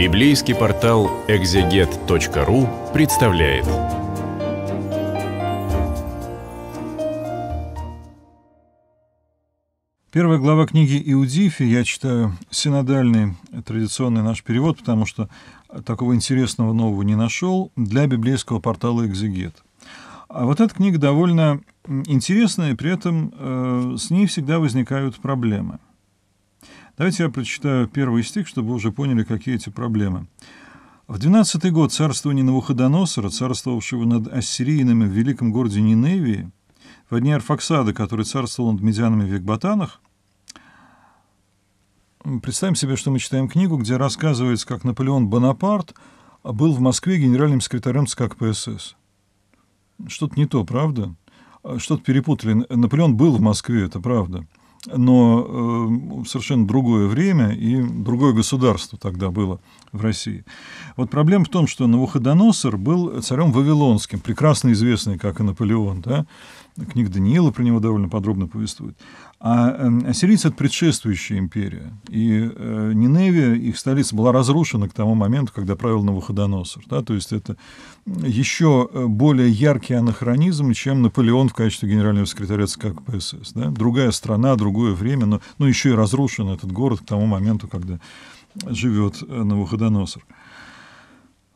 Библейский портал экзегет.ру представляет. Первая глава книги Иудифи, я читаю синодальный традиционный наш перевод, потому что такого интересного нового не нашел для библейского портала «Экзегет». А вот эта книга довольно интересная, при этом э, с ней всегда возникают проблемы – Давайте я прочитаю первый стих, чтобы вы уже поняли, какие эти проблемы. В двенадцатый год царствования Навуходоносора, царствовавшего над ассирийными в великом городе Ниневии, в одни Арфаксада, который царствовал над медианами в Векбатанах, представим себе, что мы читаем книгу, где рассказывается, как Наполеон Бонапарт был в Москве генеральным секретарем ЦК КПСС. Что-то не то, правда? Что-то перепутали. Наполеон был в Москве, это правда но э, совершенно другое время и другое государство тогда было в России. Вот проблема в том, что Навуходоносор был царем Вавилонским, прекрасно известный, как и Наполеон, да, Книга Даниила про него довольно подробно повествует. А эм, ассирийцы — это предшествующая империя. И э, Ниневия, их столица, была разрушена к тому моменту, когда правил Навуходоносор. Да? То есть это еще э, более яркий анахронизм, чем Наполеон в качестве генерального секретаря ЦК КПСС. Да? Другая страна, другое время, но, но еще и разрушен этот город к тому моменту, когда живет э, Навуходоносор.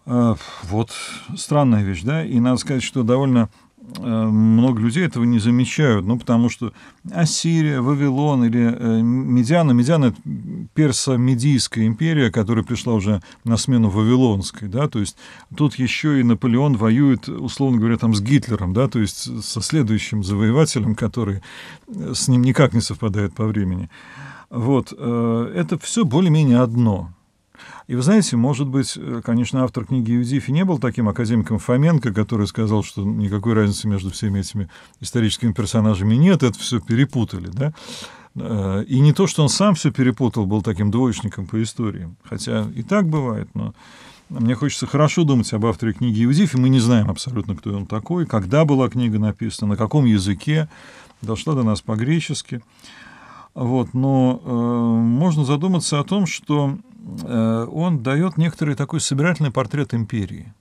А, вот странная вещь, да, и надо сказать, что довольно Э, много людей этого не замечают, ну, потому что Ассирия, Вавилон или э, Медиана, Медиана — это персо-медийская империя, которая пришла уже на смену Вавилонской, да, то есть тут еще и Наполеон воюет, условно говоря, там с Гитлером, да, то есть со следующим завоевателем, который э, с ним никак не совпадает по времени. Вот, это все более-менее одно — и вы знаете, может быть, э, конечно, автор книги Юдифи не был таким академиком Фоменко, который сказал, что никакой разницы между всеми этими историческими персонажами нет, это все перепутали, да? Э, и не то, что он сам все перепутал, был таким двоечником по истории, хотя и так бывает, но мне хочется хорошо думать об авторе книги Иудифе. Мы не знаем абсолютно, кто он такой, когда была книга написана, на каком языке, дошла до нас по-гречески. Вот, но э, можно задуматься о том, что Э, он дает некоторый такой собирательный портрет империи,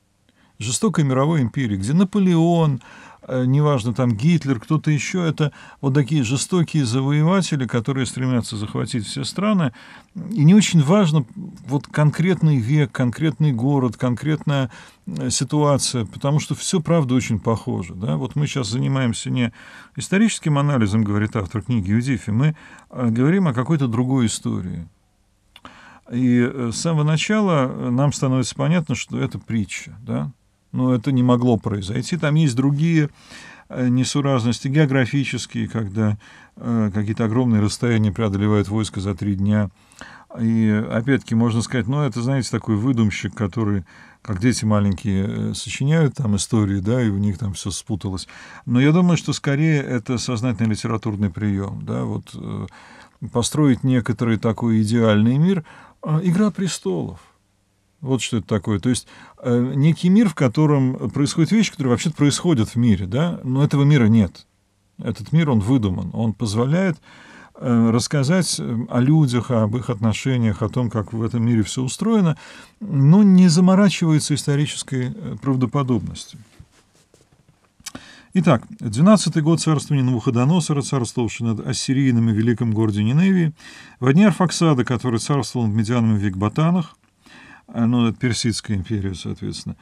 жестокой мировой империи, где Наполеон, э, неважно, там Гитлер, кто-то еще, это вот такие жестокие завоеватели, которые стремятся захватить все страны. И не очень важно вот конкретный век, конкретный город, конкретная э, ситуация, потому что все, правда, очень похоже. Да? Вот мы сейчас занимаемся не историческим анализом, говорит автор книги Юдифи, мы говорим о какой-то другой истории. И э, с самого начала э, нам становится понятно, что это притча, да? Но это не могло произойти. Там есть другие э, несуразности географические, когда какие-то огромные расстояния преодолевают войска за три дня. И опять-таки можно сказать, ну это, знаете, такой выдумщик, который, как дети маленькие, сочиняют там истории, да, и у них там все спуталось. Но я думаю, что скорее это сознательный литературный прием, да, вот построить некоторый такой идеальный мир, а, Игра престолов. Вот что это такое. То есть э, некий мир, в котором происходят вещи, которые вообще-то происходят в мире, да, но этого мира нет. Этот мир, он выдуман. Он позволяет э, рассказать э, о людях, об их отношениях, о том, как в этом мире все устроено, но не заморачивается исторической э, правдоподобностью. Итак, 12-й год царствования Навуходоносора, царствовавший над ассирийным и великом городе Ниневии, в дни Арфаксада, который царствовал над медианами в Векбатанах, э, ну, это Персидская империя, соответственно,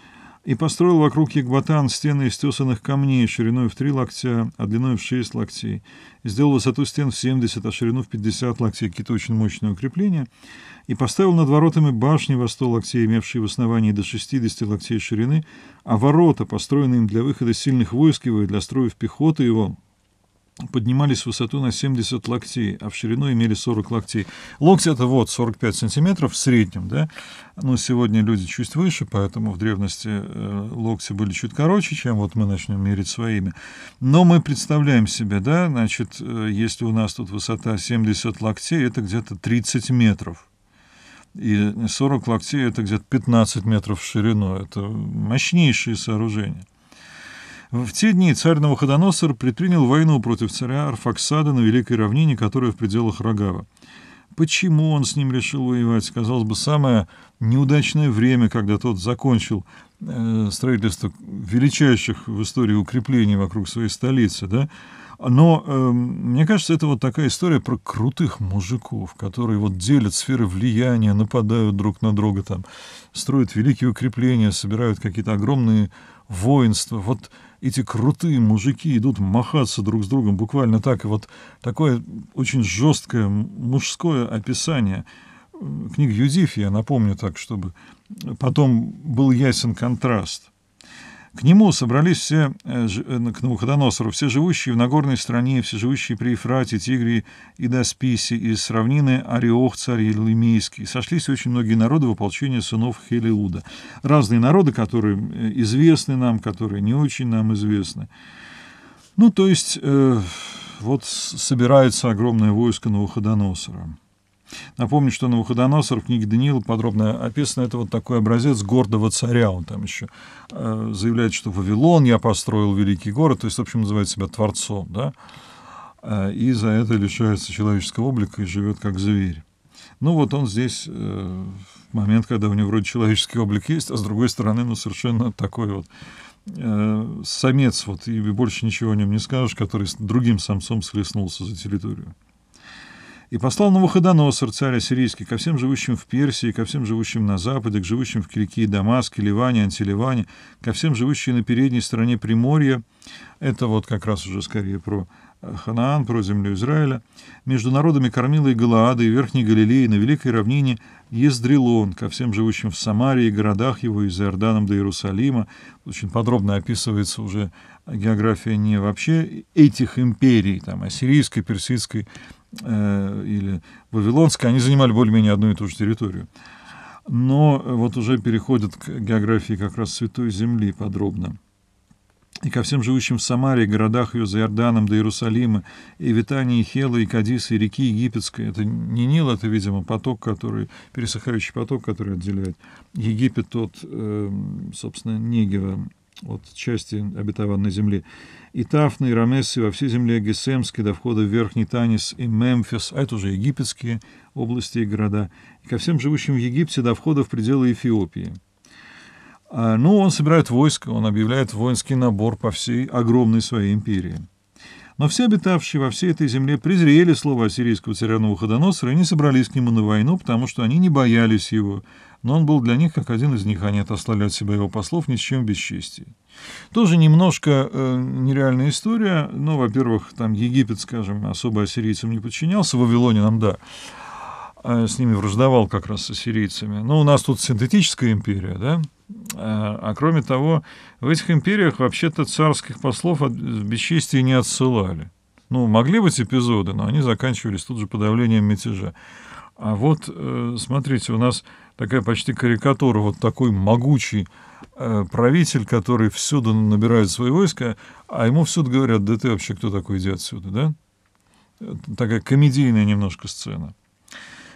и построил вокруг Ягбатан стены из тесанных камней шириной в три локтя, а длиной в шесть локтей, и сделал высоту стен в 70, а ширину в 50 локтей, какие-то очень мощные укрепления, и поставил над воротами башни во сто локтей, имевшие в основании до 60 локтей ширины, а ворота, построенные им для выхода сильных войск его и для строев пехоты его, поднимались в высоту на 70 локтей, а в ширину имели 40 локтей. Локти это вот 45 сантиметров в среднем, да, но ну, сегодня люди чуть выше, поэтому в древности э, локти были чуть короче, чем вот мы начнем мерить своими. Но мы представляем себе, да, значит, э, если у нас тут высота 70 локтей, это где-то 30 метров. И 40 локтей это где-то 15 метров в ширину. Это мощнейшие сооружения. В те дни царь Новоходоносор предпринял войну против царя Арфаксада на Великой равнине, которая в пределах Рогава. Почему он с ним решил воевать, казалось бы, самое неудачное время, когда тот закончил э, строительство величайших в истории укреплений вокруг своей столицы, да? Но э, мне кажется, это вот такая история про крутых мужиков, которые вот делят сферы влияния, нападают друг на друга, там, строят великие укрепления, собирают какие-то огромные воинства. Вот эти крутые мужики идут махаться друг с другом буквально так. И вот такое очень жесткое мужское описание книг Юдифи, я напомню так, чтобы потом был ясен контраст. К нему собрались все, э, э, ну, к Навуходоносору, все живущие в Нагорной стране, все живущие при Ефрате, Тигре и Досписе, из равнины Ариох, царь Елемийский. Сошлись очень многие народы в ополчении сынов Хелиуда. Разные народы, которые э, известны нам, которые не очень нам известны. Ну, то есть, э, вот собирается огромное войско Навуходоносора. Напомню, что на Новоходоносор в книге Даниила подробно описано Это вот такой образец гордого царя. Он там еще э, заявляет, что Вавилон я построил великий город. То есть, в общем, называет себя творцом. Да? Э, и за это лишается человеческого облика и живет как зверь. Ну вот он здесь э, в момент, когда у него вроде человеческий облик есть, а с другой стороны, ну совершенно такой вот э, самец, вот, и больше ничего о нем не скажешь, который с другим самцом схлестнулся за территорию и послал Навуходоносор, царь сирийский ко всем живущим в Персии, ко всем живущим на Западе, к живущим в Киликии, Дамаске, Ливане, Антиливане, ко всем живущим на передней стороне Приморья, это вот как раз уже скорее про э, Ханаан, про землю Израиля, между народами Кормила и Галаада и Верхней Галилеи на Великой равнине Ездрилон, ко всем живущим в Самарии и городах его, из Иорданом до Иерусалима. Очень подробно описывается уже география не вообще этих империй, там, ассирийской, персидской, Э, или Вавилонская, они занимали более-менее одну и ту же территорию. Но э, вот уже переходят к географии как раз Святой Земли подробно. И ко всем живущим в Самаре, городах ее за Иорданом до Иерусалима, и Витании, и Хела, и Кадиса, и реки Египетской. Это не Нил, это, видимо, поток, который, пересыхающий поток, который отделяет Египет от, эм, собственно, Негева, от части обетованной земли, и Тафны, и Рамессы, во всей земле Гесемской, до входа в Верхний Танис и Мемфис, а это уже египетские области и города, и ко всем живущим в Египте до входа в пределы Эфиопии. А, ну, он собирает войско, он объявляет воинский набор по всей огромной своей империи. Но все обитавшие во всей этой земле презрели слово ассирийского царя Навуходоносора и не собрались к нему на войну, потому что они не боялись его, но он был для них как один из них, они а отослали от себя его послов ни с чем без чести. Тоже немножко э, нереальная история, ну, во-первых, там Египет, скажем, особо ассирийцам не подчинялся, в Вавилоне нам, да, э, с ними враждовал как раз с ассирийцами, но у нас тут синтетическая империя, да, э, а кроме того, в этих империях вообще-то царских послов от бесчестия не отсылали. Ну, могли быть эпизоды, но они заканчивались тут же подавлением мятежа. А вот, э, смотрите, у нас такая почти карикатура, вот такой могучий э, правитель, который всюду набирает свои войска, а ему всюду говорят, да ты вообще кто такой, иди отсюда, да? Такая комедийная немножко сцена.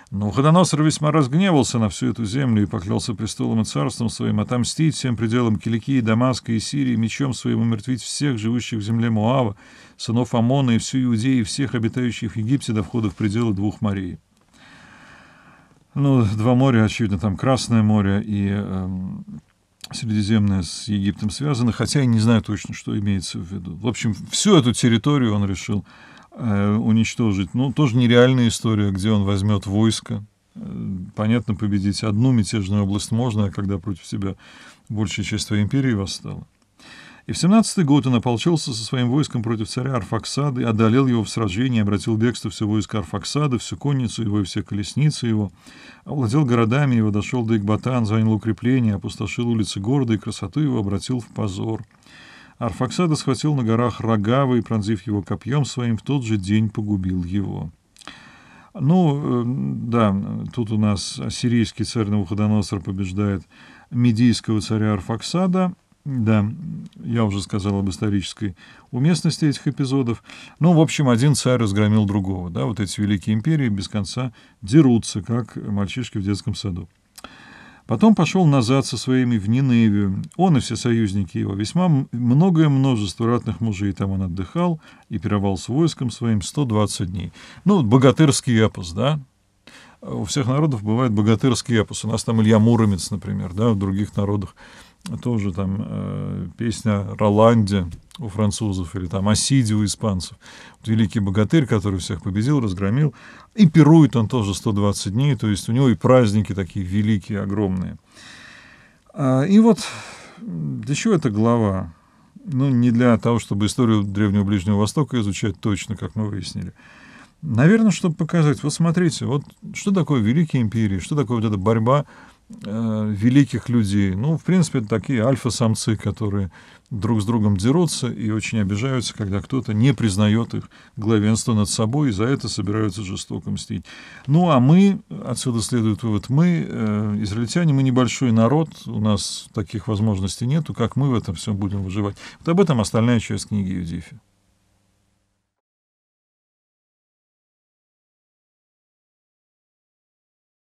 Но Ходоносор весьма разгневался на всю эту землю и поклялся престолом и царством своим отомстить всем пределам Киликии, Дамаска и Сирии, мечом своим умертвить всех живущих в земле Муава, сынов Амона и всю Иудеи, и всех обитающих в Египте до входа в пределы двух морей. Ну, два моря, очевидно, там Красное море и э, Средиземное с Египтом связано, хотя я не знаю точно, что имеется в виду. В общем, всю эту территорию он решил э, уничтожить. Ну, тоже нереальная история, где он возьмет войско. Э, понятно, победить одну мятежную область можно, а когда против себя большая часть твоей империи восстала. И в 17 год он ополчился со своим войском против царя Арфаксады, одолел его в сражении, обратил бегство все войско Арфаксады, всю конницу его и все колесницы его, овладел городами его, дошел до Игбатан, занял укрепление, опустошил улицы города и красоту его обратил в позор. Арфаксада схватил на горах Рогава и, пронзив его копьем своим, в тот же день погубил его. Ну, эм, да, тут у нас сирийский царь Навуходоносор побеждает медийского царя Арфаксада – да, я уже сказал об исторической уместности этих эпизодов. Ну, в общем, один царь разгромил другого. Да, вот эти великие империи без конца дерутся, как мальчишки в детском саду. Потом пошел назад со своими в Ниневию. Он и все союзники его. Весьма многое множество ратных мужей. Там он отдыхал и пировал с войском своим 120 дней. Ну, богатырский эпос, да, у всех народов бывает богатырский эпос. У нас там Илья Муромец, например, да, в других народах тоже там э, песня «Роланде» у французов или там «Осиди» у испанцев. Вот великий богатырь, который всех победил, разгромил. И пирует он тоже 120 дней, то есть у него и праздники такие великие, огромные. А, и вот для чего эта глава? Ну, не для того, чтобы историю Древнего Ближнего Востока изучать точно, как мы выяснили. Наверное, чтобы показать, вот смотрите, вот что такое великие империи, что такое вот эта борьба э, великих людей. Ну, в принципе, такие альфа-самцы, которые друг с другом дерутся и очень обижаются, когда кто-то не признает их главенство над собой и за это собираются жестоко мстить. Ну, а мы, отсюда следует вывод, мы, э, израильтяне, мы небольшой народ, у нас таких возможностей нету, как мы в этом всем будем выживать. Вот об этом остальная часть книги Юдифи.